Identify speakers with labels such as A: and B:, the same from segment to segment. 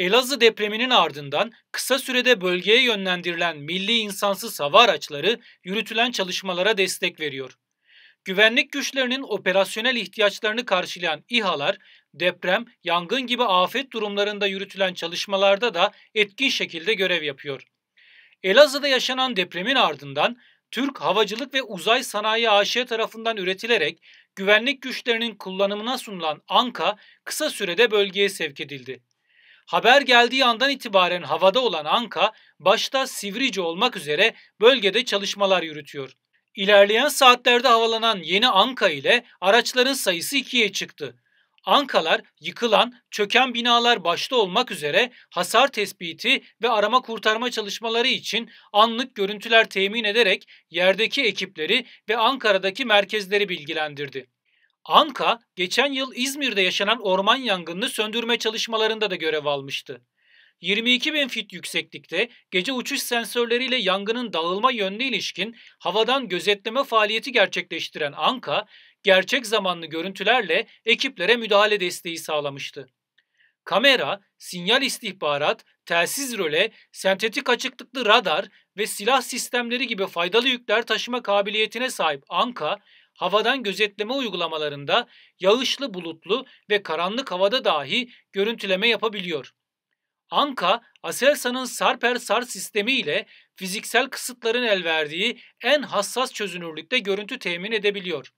A: Elazığ depreminin ardından kısa sürede bölgeye yönlendirilen milli insansız hava araçları yürütülen çalışmalara destek veriyor. Güvenlik güçlerinin operasyonel ihtiyaçlarını karşılayan İHA'lar deprem, yangın gibi afet durumlarında yürütülen çalışmalarda da etkin şekilde görev yapıyor. Elazığ'da yaşanan depremin ardından Türk Havacılık ve Uzay Sanayi AŞ tarafından üretilerek güvenlik güçlerinin kullanımına sunulan ANKA kısa sürede bölgeye sevk edildi. Haber geldiği andan itibaren havada olan Anka, başta Sivrice olmak üzere bölgede çalışmalar yürütüyor. İlerleyen saatlerde havalanan yeni Anka ile araçların sayısı ikiye çıktı. Ankalar yıkılan, çöken binalar başta olmak üzere hasar tespiti ve arama kurtarma çalışmaları için anlık görüntüler temin ederek yerdeki ekipleri ve Ankara'daki merkezleri bilgilendirdi. Anka geçen yıl İzmir'de yaşanan orman yangınını söndürme çalışmalarında da görev almıştı. 22 bin fit yükseklikte gece uçuş sensörleriyle yangının dağılma yönüne ilişkin havadan gözetleme faaliyeti gerçekleştiren Anka, gerçek zamanlı görüntülerle ekiplere müdahale desteği sağlamıştı. Kamera, sinyal istihbarat, telsiz röle, sentetik açıklıklı radar ve silah sistemleri gibi faydalı yükler taşıma kabiliyetine sahip Anka, havadan gözetleme uygulamalarında yağışlı bulutlu ve karanlık havada dahi görüntüleme yapabiliyor. Anka, Aselsan'ın SARPER-SAR sistemi ile fiziksel kısıtların el verdiği en hassas çözünürlükte görüntü temin edebiliyor.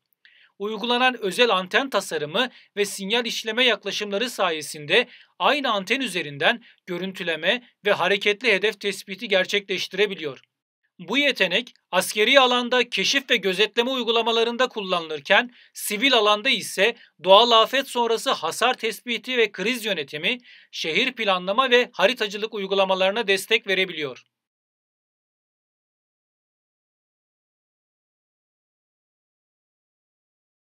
A: Uygulanan özel anten tasarımı ve sinyal işleme yaklaşımları sayesinde aynı anten üzerinden görüntüleme ve hareketli hedef tespiti gerçekleştirebiliyor. Bu yetenek askeri alanda keşif ve gözetleme uygulamalarında kullanılırken sivil alanda ise doğal afet sonrası hasar tespiti ve kriz yönetimi, şehir planlama ve haritacılık uygulamalarına destek verebiliyor.